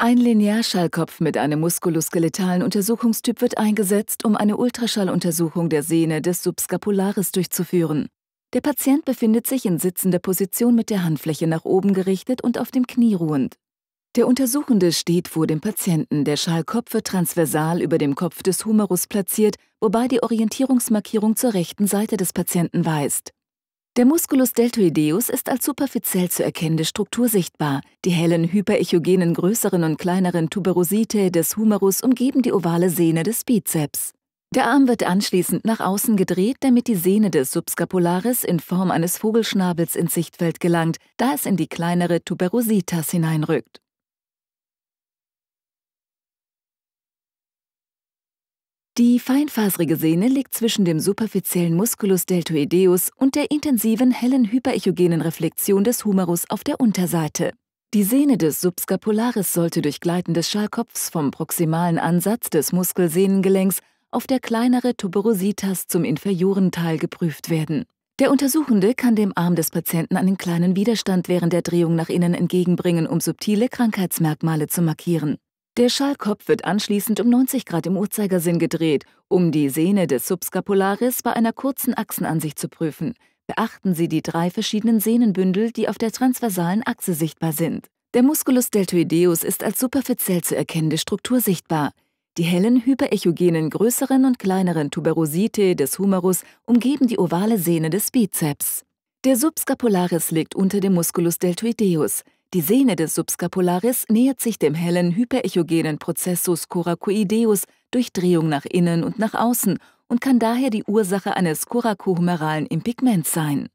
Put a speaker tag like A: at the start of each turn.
A: Ein Linearschallkopf mit einem muskuloskeletalen Untersuchungstyp wird eingesetzt, um eine Ultraschalluntersuchung der Sehne des Subscapularis durchzuführen. Der Patient befindet sich in sitzender Position mit der Handfläche nach oben gerichtet und auf dem Knie ruhend. Der Untersuchende steht vor dem Patienten. Der Schallkopf wird transversal über dem Kopf des Humerus platziert, wobei die Orientierungsmarkierung zur rechten Seite des Patienten weist. Der Musculus deltoideus ist als superfiziell zu erkennende Struktur sichtbar. Die hellen, hyperechogenen größeren und kleineren Tuberosite des Humerus umgeben die ovale Sehne des Bizeps. Der Arm wird anschließend nach außen gedreht, damit die Sehne des Subscapularis in Form eines Vogelschnabels ins Sichtfeld gelangt, da es in die kleinere Tuberositas hineinrückt. Die feinfasrige Sehne liegt zwischen dem superfiziellen Musculus deltoideus und der intensiven hellen hyperechogenen Reflexion des Humerus auf der Unterseite. Die Sehne des Subscapularis sollte durch Gleiten des Schallkopfs vom proximalen Ansatz des Muskelsehnengelenks auf der kleinere Tuberositas zum inferioren Teil geprüft werden. Der Untersuchende kann dem Arm des Patienten einen kleinen Widerstand während der Drehung nach innen entgegenbringen, um subtile Krankheitsmerkmale zu markieren. Der Schallkopf wird anschließend um 90 Grad im Uhrzeigersinn gedreht, um die Sehne des Subscapularis bei einer kurzen Achsenansicht zu prüfen. Beachten Sie die drei verschiedenen Sehnenbündel, die auf der transversalen Achse sichtbar sind. Der Musculus deltoideus ist als superfiziell zu erkennende Struktur sichtbar. Die hellen, hyperechogenen größeren und kleineren Tuberosite des Humerus umgeben die ovale Sehne des Bizeps. Der Subscapularis liegt unter dem Musculus deltoideus. Die Sehne des Subscapularis nähert sich dem hellen, hyperechogenen Prozessus coracoideus durch Drehung nach innen und nach außen und kann daher die Ursache eines coracohumeralen Impigments sein.